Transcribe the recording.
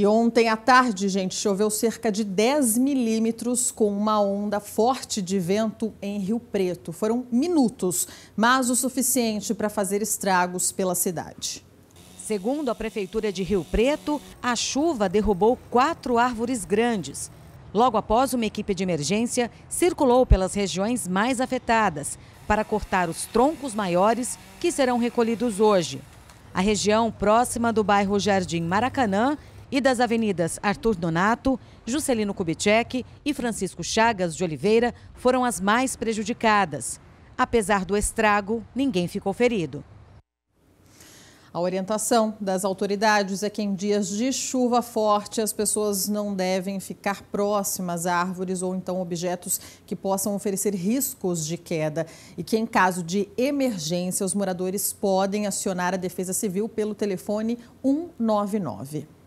E ontem à tarde, gente, choveu cerca de 10 milímetros com uma onda forte de vento em Rio Preto. Foram minutos, mas o suficiente para fazer estragos pela cidade. Segundo a Prefeitura de Rio Preto, a chuva derrubou quatro árvores grandes. Logo após, uma equipe de emergência circulou pelas regiões mais afetadas para cortar os troncos maiores que serão recolhidos hoje. A região próxima do bairro Jardim Maracanã e das avenidas Arthur Donato, Juscelino Kubitschek e Francisco Chagas de Oliveira foram as mais prejudicadas. Apesar do estrago, ninguém ficou ferido. A orientação das autoridades é que em dias de chuva forte as pessoas não devem ficar próximas a árvores ou então objetos que possam oferecer riscos de queda e que em caso de emergência os moradores podem acionar a Defesa Civil pelo telefone 199.